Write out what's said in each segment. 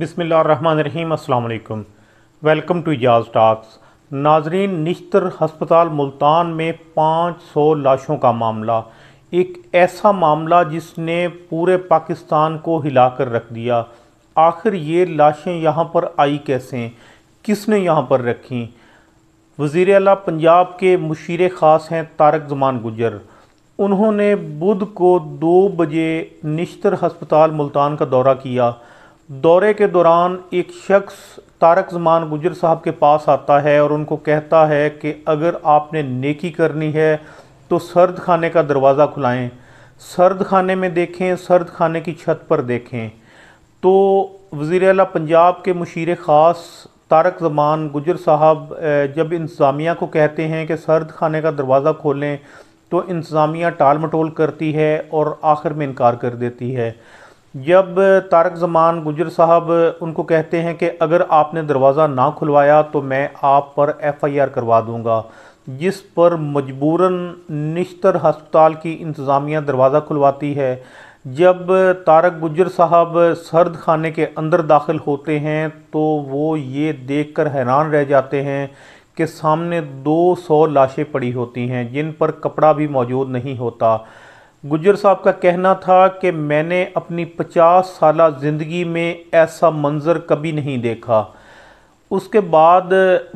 बिसमीम अल्लाम welcome to याज टाक्स नाजरीन निश्तर हस्पताल मुल्तान में 500 लाशों का मामला एक ऐसा मामला जिसने पूरे पाकिस्तान को हिला कर रख दिया आखिर ये लाशें यहाँ पर आई कैसे किसने यहाँ पर रखी वज़ी अला पंजाब के मुशीर ख़ास हैं तारक जमान गुजर उन्होंने बुध को दो बजे निश्तर हस्पताल मुल्तान का दौरा किया दौरे के दौरान एक शख्स तारक जमान गुजर साहब के पास आता है और उनको कहता है कि अगर आपने नेकी करनी है तो सर्द खाने का दरवाज़ा खुलाएं सर्द खाने में देखें सर्द खाने की छत पर देखें तो वज़ी अला पंजाब के मशीर ख़ास तारक जमान गुजर साहब जब इंतज़ामिया को कहते हैं कि सर्द खाने का दरवाज़ा खोलें तो इंतज़ामिया टाल मटोल करती है और आखिर में इनकार कर देती है जब तारक जमान गुजर साहब उनको कहते हैं कि अगर आपने दरवाज़ा ना खुलवाया तो मैं आप पर एफआईआर करवा दूंगा जिस पर मजबूरन निश्तर हस्पताल की इंतज़ामिया दरवाज़ा खुलवाती है जब तारक गुजर साहब सर्द खाने के अंदर दाखिल होते हैं तो वो ये देख कर हैरान रह जाते हैं कि सामने 200 लाशें पड़ी होती हैं जिन पर कपड़ा भी मौजूद नहीं होता गुजर साहब का कहना था कि मैंने अपनी 50 साल ज़िंदगी में ऐसा मंज़र कभी नहीं देखा उसके बाद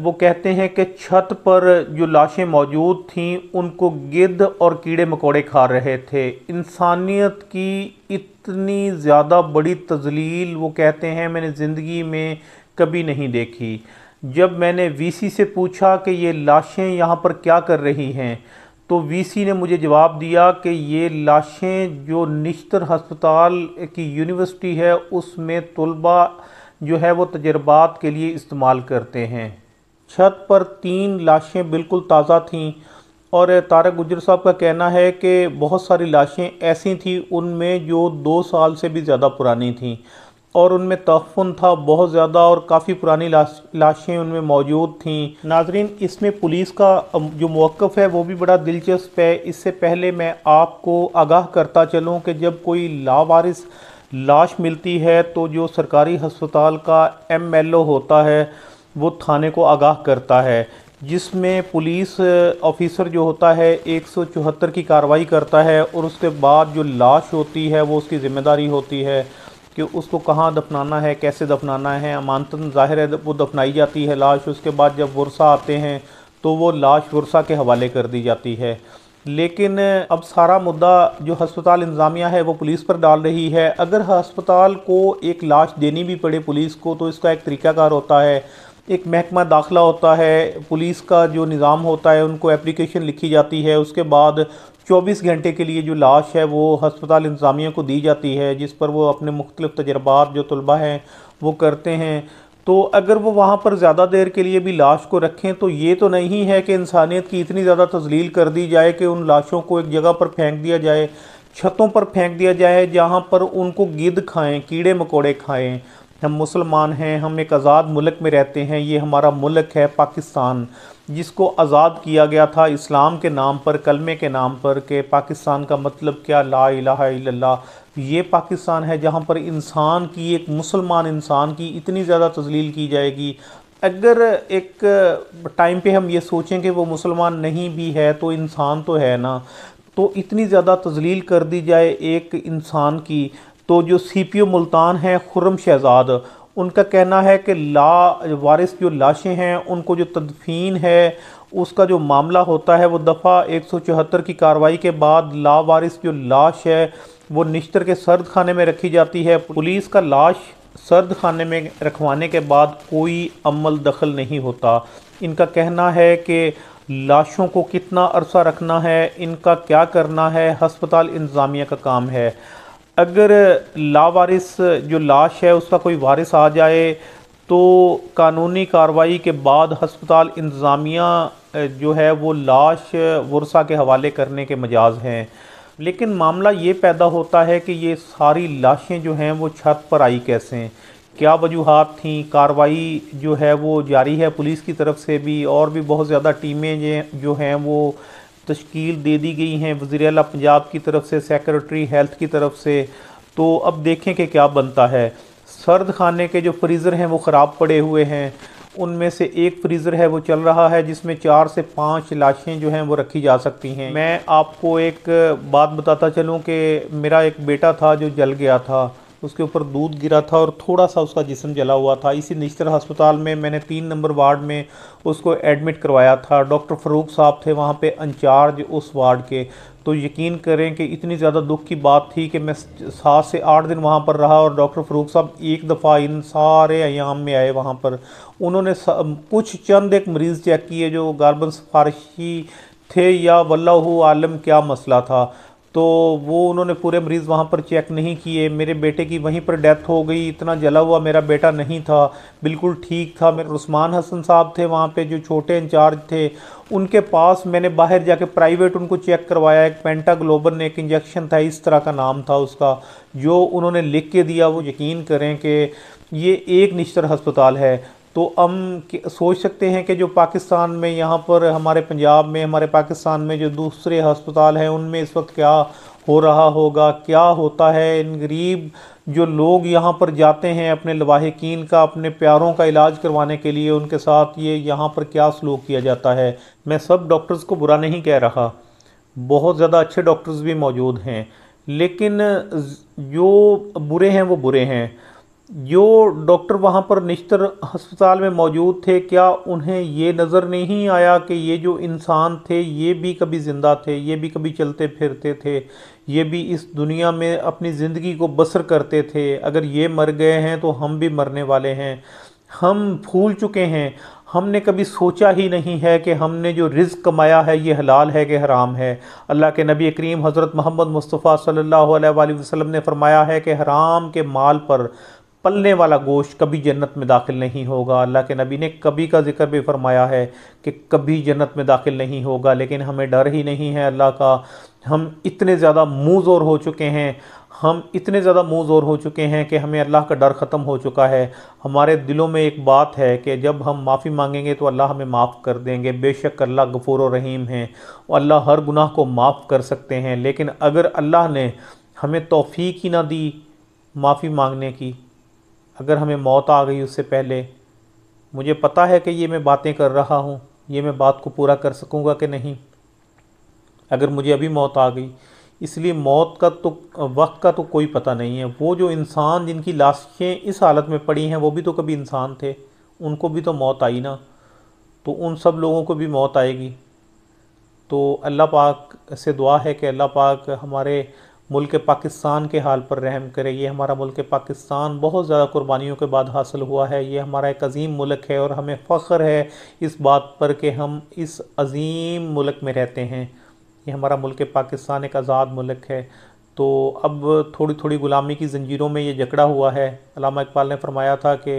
वो कहते हैं कि छत पर जो लाशें मौजूद थीं उनको गिद्ध और कीड़े मकोड़े खा रहे थे इंसानियत की इतनी ज़्यादा बड़ी तजलील वो कहते हैं मैंने ज़िंदगी में कभी नहीं देखी जब मैंने वीसी से पूछा कि ये लाशें यहाँ पर क्या कर रही हैं तो वीसी ने मुझे जवाब दिया कि ये लाशें जो निश्तर हस्पताल की यूनिवर्सिटी है उसमें तलबा जो है वो तजर्बात के लिए इस्तेमाल करते हैं छत पर तीन लाशें बिल्कुल ताज़ा थीं और तारक गुजर साहब का कहना है कि बहुत सारी लाशें ऐसी थी उनमें जो दो साल से भी ज़्यादा पुरानी थीं और उनमें तहफ़ुन था बहुत ज़्यादा और काफ़ी पुरानी लाश लाशें उनमें मौजूद थीं नाजरीन इसमें पुलिस का जो मौक़ है वो भी बड़ा दिलचस्प है इससे पहले मैं आपको आगाह करता चलूँ कि जब कोई लावारिस लाश मिलती है तो जो सरकारी हस्पताल का एम एल ओ होता है वो थाने को आगाह करता है जिसमें पुलिस ऑफिसर जो होता है एक सौ चौहत्तर की कार्रवाई करता है और उसके बाद जो लाश होती है वो उसकी ज़िम्मेदारी होती है कि उसको कहाँ दफनाना है कैसे दफनाना है अमानतन ज़ाहिर है वो दफनाई जाती है लाश उसके बाद जब वर्षा आते हैं तो वो लाश वर्षा के हवाले कर दी जाती है लेकिन अब सारा मुद्दा जो हस्पताल इंतज़ामिया है वो पुलिस पर डाल रही है अगर हस्पताल को एक लाश देनी भी पड़े पुलिस को तो इसका एक तरीक़ाकार होता है एक महकमा दाखिला होता है पुलिस का जो निज़ाम होता है उनको एप्लीकेशन लिखी जाती है उसके बाद 24 घंटे के लिए जो लाश है वो हस्पताल इंतज़ामिया को दी जाती है जिस पर वो अपने मुख्तलिफ़ तजर्बात जो तलबा हैं वो करते हैं तो अगर वो वहाँ पर ज़्यादा देर के लिए भी लाश को रखें तो ये तो नहीं है कि इंसानियत की इतनी ज़्यादा तजलील कर दी जाए कि उन लाशों को एक जगह पर फेंक दिया जाए छतों पर फेंक दिया जाए जहाँ पर उनको गिद खाएँ कीड़े मकोड़े खाएँ हम मुसलमान हैं हम एक आज़ाद मुल्क में रहते हैं ये हमारा मुल्क है पाकिस्तान जिसको आज़ाद किया गया था इस्लाम के नाम पर कलमे के नाम पर के पाकिस्तान का मतलब क्या ला इला ये पाकिस्तान है जहाँ पर इंसान की एक मुसलमान इंसान की इतनी ज़्यादा तजलील की जाएगी अगर एक टाइम पे हम ये सोचें कि वो मुसलमान नहीं भी है तो इंसान तो है ना तो इतनी ज़्यादा तजलील कर दी जाए एक इंसान की तो जो सी पी ओ मुल्तान है खुर्रम शहजाद उनका कहना है कि ला वारिस जो लाशें हैं उनको जो तदफीन है उसका जो मामला होता है वो दफ़ा एक सौ चौहत्तर की कार्रवाई के बाद ला वारिस जो लाश है वो निश्तर के सर्द खाने में रखी जाती है पुलिस का लाश सर्द खाने में रखवाने के बाद कोई अमल दखल नहीं होता इनका कहना है कि लाशों को कितना अरसा रखना है इनका क्या करना है हस्पताल इंतज़ामिया का काम है अगर लावारिस जो लाश है उसका कोई वारिस आ जाए तो कानूनी कार्रवाई के बाद हस्पताल इंतज़ामिया जो है वो लाश वर्षा के हवाले करने के मजाज हैं लेकिन मामला ये पैदा होता है कि ये सारी लाशें जो हैं वो छत पर आई कैसे क्या वजूहत थी कार्रवाई जो है वो जारी है पुलिस की तरफ से भी और भी बहुत ज़्यादा टीमें जो हैं वो तश्कील दे दी गई हैं वज़ी अल पंजाब की तरफ से सेक्रेटरी हेल्थ की तरफ से तो अब देखें कि क्या बनता है सर्द खाने के जो फ्रीज़र हैं वो ख़राब पड़े हुए हैं उनमें से एक फ्रीज़र है वो चल रहा है जिसमें चार से पाँच लाशें जो हैं वो रखी जा सकती हैं मैं आपको एक बात बताता चलूँ कि मेरा एक बेटा था जो जल गया था उसके ऊपर दूध गिरा था और थोड़ा सा उसका जिसम जला हुआ था इसी निश्तर अस्पताल में मैंने तीन नंबर वार्ड में उसको एडमिट करवाया था डॉक्टर फ़रूक साहब थे वहाँ पे इंचार्ज उस वार्ड के तो यकीन करें कि इतनी ज़्यादा दुख की बात थी कि मैं सात से आठ दिन वहाँ पर रहा और डॉक्टर फ़रूक साहब एक दफ़ा इन सारे अयाम में आए वहाँ पर उन्होंने कुछ चंद एक मरीज़ चेक किए जो गारबन सिफारशी थे या वल्लह आलम क्या मसला था तो वो उन्होंने पूरे मरीज़ वहाँ पर चेक नहीं किए मेरे बेटे की वहीं पर डेथ हो गई इतना जला हुआ मेरा बेटा नहीं था बिल्कुल ठीक था मेरे उस्मान हसन साहब थे वहाँ पे जो छोटे इंचार्ज थे उनके पास मैंने बाहर जाके प्राइवेट उनको चेक करवाया एक पेंटा ने एक इंजेक्शन था इस तरह का नाम था उसका जो उन्होंने लिख के दिया वो यकीन करें कि ये एक निश्तर हस्पताल है तो हम सोच सकते हैं कि जो पाकिस्तान में यहाँ पर हमारे पंजाब में हमारे पाकिस्तान में जो दूसरे हस्पताल हैं उनमें इस वक्त क्या हो रहा होगा क्या होता है इन गरीब जो लोग यहाँ पर जाते हैं अपने लवाहकिन का अपने प्यारों का इलाज करवाने के लिए उनके साथ ये यहाँ पर क्या सलूक किया जाता है मैं सब डॉक्टर्स को बुरा नहीं कह रहा बहुत ज़्यादा अच्छे डॉक्टर्स भी मौजूद हैं लेकिन जो बुरे हैं वो बुरे हैं जो डॉक्टर वहाँ पर निश्तर अस्पताल में मौजूद थे क्या उन्हें ये नज़र नहीं आया कि ये जो इंसान थे ये भी कभी ज़िंदा थे ये भी कभी चलते फिरते थे ये भी इस दुनिया में अपनी ज़िंदगी को बसर करते थे अगर ये मर गए हैं तो हम भी मरने वाले हैं हम फूल चुके हैं हमने कभी सोचा ही नहीं है कि हमने जो रिज़ कमाया है ये हलाल है कि हराम है अल्लाह के नबी करीम हज़रत मोहम्मद मुस्तफ़ा सल्लल्लाहु अलैहि वसल्लम ने फरमाया है कि हराम के माल पर पलने वाला गोश्त कभी जन्नत में दाखिल नहीं होगा अल्लाह के नबी ने कभी का जिक्र भी फरमाया है कि कभी जन्नत में दाखिल नहीं होगा लेकिन हमें डर ही नहीं है अल्लाह का हम इतने ज़्यादा मुँह ज़ोर हो चुके हैं हम इतने ज़्यादा मुँह ज़ोर हो चुके हैं कि हमें अल्लाह का डर ख़त्म हो चुका है हमारे दिलों में एक बात है कि जब हम माफ़ी मांगेंगे तो अल्लाह हमें माफ़ कर देंगे बेशक अल्लाह गफूर रहीम हैं और अल्लाह हर गुनाह को माफ़ कर सकते हैं लेकिन अगर अल्लाह ने हमें तोफ़ी ही ना दी माफ़ी मांगने की अगर हमें मौत आ गई उससे पहले मुझे पता है कि ये मैं बातें कर रहा हूँ ये मैं बात को पूरा कर सकूँगा कि नहीं अगर मुझे अभी मौत आ गई इसलिए मौत का तो वक्त का तो कोई पता नहीं है वो जो इंसान जिनकी लाशें इस हालत में पड़ी हैं वो भी तो कभी इंसान थे उनको भी तो मौत आई ना तो उन सब लोगों को भी मौत आएगी तो अल्लाह पाक से दुआ है कि अल्लाह पाक हमारे मुल्क पाकिस्तान के हाल पर रहम करे ये हमारा मुल्क पाकिस्तान बहुत ज़्यादा कुर्बानियों के बाद हासिल हुआ है ये हमारा एक अजीम मुल्क है और हमें फ़ख्र है इस बात पर कि हम इस अजीम मुल्क में रहते हैं ये हमारा मुल्क पाकिस्तान एक आज़ाद मुल्क है तो अब थोड़ी थोड़ी ग़ुलामी की जंजीरों में ये जकड़ा हुआ है अलामा इकबाल ने फरमाया था कि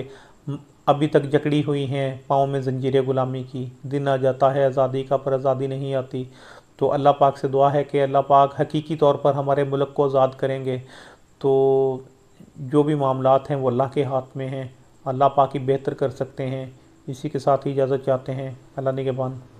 अभी तक जकड़ी हुई हैं पाँव में जंजीरें ग़ुलामी की दिन आ जाता है आज़ादी का पर आज़ादी नहीं आती तो अल्लाह पाक से दुआ है कि अल्लाह पाक हकीकी तौर पर हमारे मुल्क को आज़ाद करेंगे तो जो भी मामला हैं वो अल्लाह के हाथ में हैं अल्लाह पाक ही बेहतर कर सकते हैं इसी के साथ ही इजाज़त चाहते हैं अल्लाह ने के